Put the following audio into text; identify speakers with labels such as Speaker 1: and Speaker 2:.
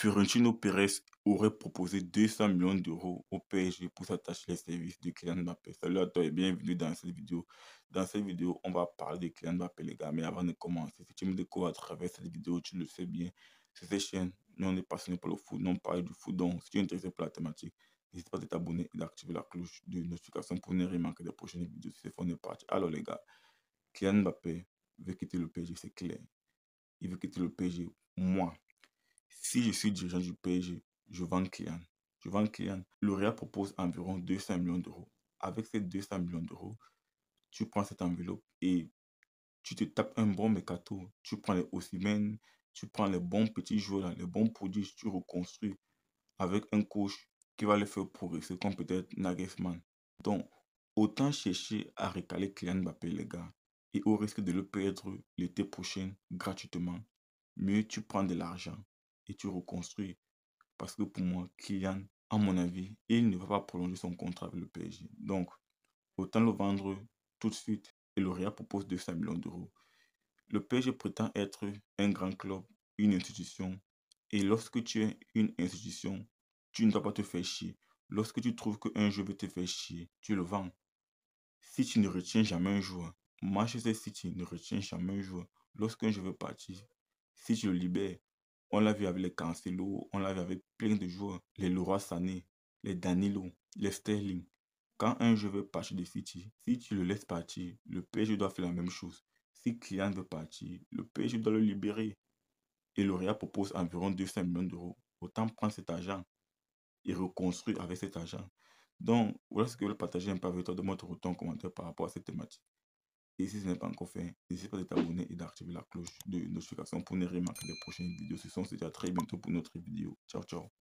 Speaker 1: Fiorentino Pérez aurait proposé 200 millions d'euros au PSG pour s'attacher les services de Kylian Mbappé. Salut à toi et bienvenue dans cette vidéo. Dans cette vidéo, on va parler de Kylian Mbappé, les gars. Mais avant de commencer, si tu me découvres à travers cette vidéo, tu le sais bien. Sur cette chaîne, nous, on est passionné par le foot, non parle du foot. Donc, si tu es intéressé par la thématique, n'hésite pas à t'abonner et d'activer la cloche de notification pour ne rien manquer des prochaines vidéos. C'est Alors, les gars, Kylian Mbappé veut quitter le PSG, c'est clair. Il veut quitter le PSG. Moi, si je suis dirigeant du PSG, je vends Kylian. Je vends Kylian. L'Oréal propose environ 200 millions d'euros. Avec ces 200 millions d'euros, tu prends cette enveloppe et tu te tapes un bon mécato. Tu prends les semaines, tu prends les bons petits joueurs, les bons produits, tu reconstruis avec un coach qui va le faire progresser, comme peut-être Nagelsmann. Donc, autant chercher à récaler Kylian Mbappé, les gars, et au risque de le perdre l'été prochain gratuitement, mieux tu prends de l'argent et tu reconstruis. Parce que pour moi, Kylian, à mon avis, il ne va pas prolonger son contrat avec le PSG. Donc, autant le vendre tout de suite et le propose 200 millions d'euros. Le PSG prétend être un grand club, une institution. Et lorsque tu es une institution, tu ne dois pas te faire chier. Lorsque tu trouves qu'un jeu veut te faire chier, tu le vends. Si tu ne retiens jamais un joueur, Manchester City ne retient jamais un joueur. Lorsqu'un jeu veut partir, si tu le libères, on l'a vu avec les Cancelo, on l'a vu avec plein de joueurs, les Leroy Sané, les Danilo, les Sterling. Quand un jeu veut partir de City, si tu le laisses partir, le PSG doit faire la même chose. Si client veut partir, le PSG doit le libérer. Et L'Oréal propose environ 200 millions d'euros. Autant prendre cet argent et reconstruire avec cet argent. Donc, voilà ce que je veux partager un peu avec toi. de mon commentaire par rapport à cette thématique. Et si ce n'est pas encore fait, n'hésite pas à t'abonner et d'activer la cloche de notification pour ne rien manquer des prochaines vidéos. Ce sont déjà très bientôt pour notre vidéo. Ciao, ciao.